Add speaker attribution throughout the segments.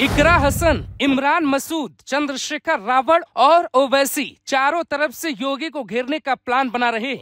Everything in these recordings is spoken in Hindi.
Speaker 1: इकरा हसन इमरान मसूद चंद्रशेखर रावण और ओवैसी चारों तरफ से योगी को घेरने का प्लान बना रहे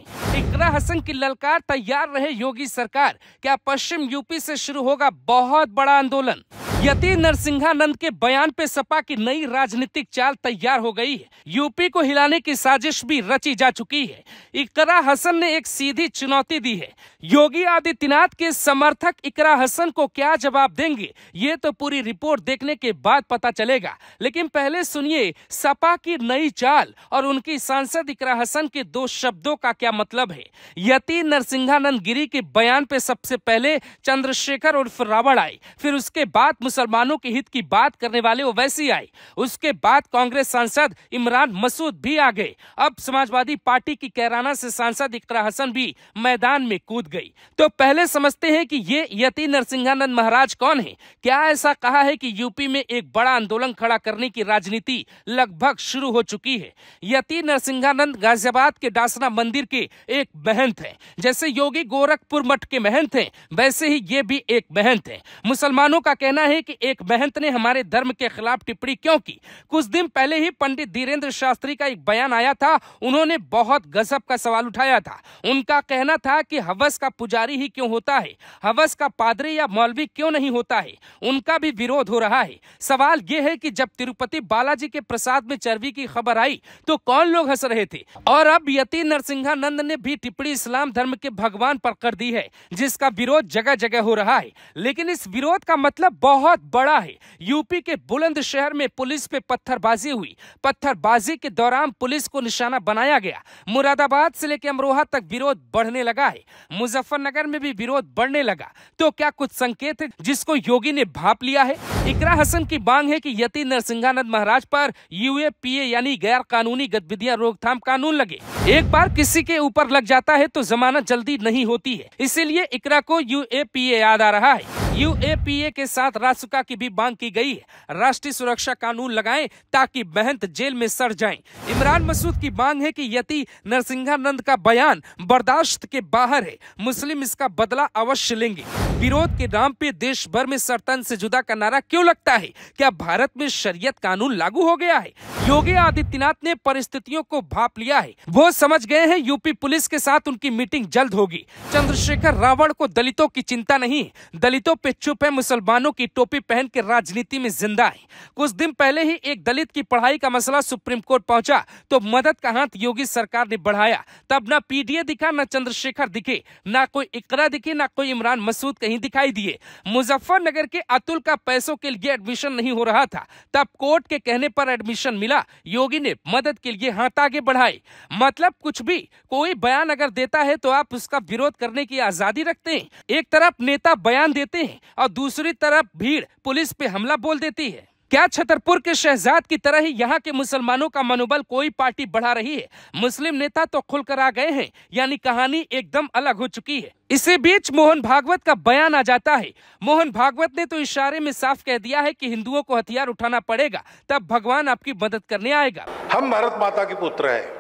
Speaker 1: इकरा हसन की ललकार तैयार रहे योगी सरकार क्या पश्चिम यूपी से शुरू होगा बहुत बड़ा आंदोलन यति नरसिंहानंद के बयान पे सपा की नई राजनीतिक चाल तैयार हो गई है यूपी को हिलाने की साजिश भी रची जा चुकी है इकरा हसन ने एक सीधी चुनौती दी है योगी आदित्यनाथ के समर्थक इकरा हसन को क्या जवाब देंगे ये तो पूरी रिपोर्ट देखने के बाद पता चलेगा लेकिन पहले सुनिए सपा की नई चाल और उनकी सांसद इकरा हसन के दो शब्दों का क्या मतलब है यति नरसिंहानंद गिरी के बयान पे सबसे पहले चंद्रशेखर उर्फ रावण आए फिर उसके बाद मुसलमानों के हित की बात करने वाले वो ही आए उसके बाद कांग्रेस सांसद इमरान मसूद भी आ गए अब समाजवादी पार्टी की कैराना से सांसद इकरा हसन भी मैदान में कूद गई तो पहले समझते हैं कि ये यति नरसिंहानंद महाराज कौन है क्या ऐसा कहा है कि यूपी में एक बड़ा आंदोलन खड़ा करने की राजनीति लगभग शुरू हो चुकी है यति नरसिंहानंद गाजियाबाद के डासना मंदिर के एक महंत है जैसे योगी गोरखपुर मठ के महंत है वैसे ही ये भी एक महंत है मुसलमानों का कहना है हैं कि एक महंत ने हमारे धर्म के खिलाफ टिप्पणी क्यों की कुछ दिन पहले ही पंडित धीरेन्द्र शास्त्री का एक बयान आया था उन्होंने बहुत गजब का सवाल उठाया था उनका कहना था कि हवस का पुजारी ही क्यों होता है हवस का पादरी या मौलवी क्यों नहीं होता है उनका भी विरोध हो रहा है सवाल यह है कि जब तिरुपति बालाजी के प्रसाद में चर्बी की खबर आई तो कौन लोग हंस रहे थे और अब यति नरसिंहानंद ने भी टिप्पणी इस्लाम धर्म के भगवान पर कर दी है जिसका विरोध जगह जगह हो रहा है लेकिन इस विरोध का मतलब बहुत बहुत बड़ा है यूपी के बुलंदशहर में पुलिस पे पत्थरबाजी हुई पत्थरबाजी के दौरान पुलिस को निशाना बनाया गया मुरादाबाद से लेकर अमरोहा तक विरोध बढ़ने लगा है मुजफ्फरनगर में भी विरोध बढ़ने लगा तो क्या कुछ संकेत है जिसको योगी ने भाप लिया है इकरा हसन की मांग है की यति नरसिंहानंद महाराज पर यूएपीए यानी गैर कानूनी गतिविधियां रोकथाम कानून लगे एक बार किसी के ऊपर लग जाता है तो जमानत जल्दी नहीं होती है इसीलिए इकरा को यूएपीए याद आ रहा है यूएपीए के साथ रासुका की भी मांग की गई है राष्ट्रीय सुरक्षा कानून लगाएं ताकि महंत जेल में सड़ जाएं। इमरान मसूद की मांग है कि यति नरसिंहानंद का बयान बर्दाश्त के बाहर है मुस्लिम इसका बदला अवश्य लेंगे विरोध के नाम पे देश भर में सरतन से जुदा का नारा क्यों लगता है क्या भारत में शरीयत कानून लागू हो गया है योगी आदित्यनाथ ने परिस्थितियों को भाप लिया है वो समझ गए हैं यूपी पुलिस के साथ उनकी मीटिंग जल्द होगी चंद्रशेखर रावण को दलितों की चिंता नहीं दलितों पे चुप है मुसलमानों की टोपी पहन के राजनीति में जिंदा है कुछ दिन पहले ही एक दलित की पढ़ाई का मसला सुप्रीम कोर्ट पहुंचा तो मदद का हाथ योगी सरकार ने बढ़ाया तब न पीडीए दिखा न चंद्रशेखर दिखे न कोई इकरा दिखे न कोई इमरान मसूद कहीं दिखाई दिए मुजफ्फरनगर के अतुल का पैसों के लिए एडमिशन नहीं हो रहा था तब कोर्ट के कहने पर एडमिशन मिला योगी ने मदद के लिए हाथ आगे बढ़ाए मतलब कुछ भी कोई बयान अगर देता है तो आप उसका विरोध करने की आजादी रखते हैं एक तरफ नेता बयान देते हैं और दूसरी तरफ भीड़ पुलिस पे हमला बोल देती है क्या छतरपुर के शहजाद की तरह ही यहाँ के मुसलमानों का मनोबल कोई पार्टी बढ़ा रही है मुस्लिम नेता तो खुलकर आ गए हैं यानी कहानी एकदम अलग हो चुकी है इसी बीच मोहन भागवत का बयान आ जाता है मोहन भागवत ने तो इशारे में साफ कह दिया है कि हिंदुओं को हथियार उठाना पड़ेगा तब भगवान आपकी मदद करने आएगा हम भारत माता के पुत्र है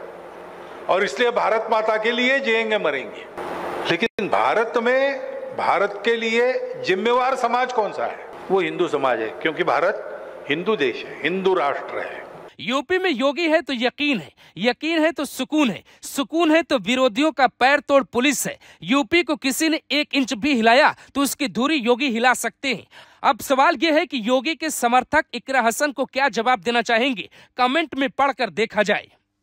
Speaker 1: और इसलिए भारत माता के लिए जियेंगे मरेंगे लेकिन भारत में भारत के लिए जिम्मेवार समाज कौन सा है वो हिंदू समाज है क्योंकि भारत हिंदू देश है हिंदू राष्ट्र है यूपी में योगी है तो यकीन है यकीन है तो सुकून है सुकून है तो विरोधियों का पैर तोड़ पुलिस है यूपी को किसी ने एक इंच भी हिलाया तो उसकी धूरी योगी हिला सकते हैं अब सवाल यह है कि योगी के समर्थक इकरा हसन को क्या जवाब देना चाहेंगे कमेंट में पढ़कर देखा जाए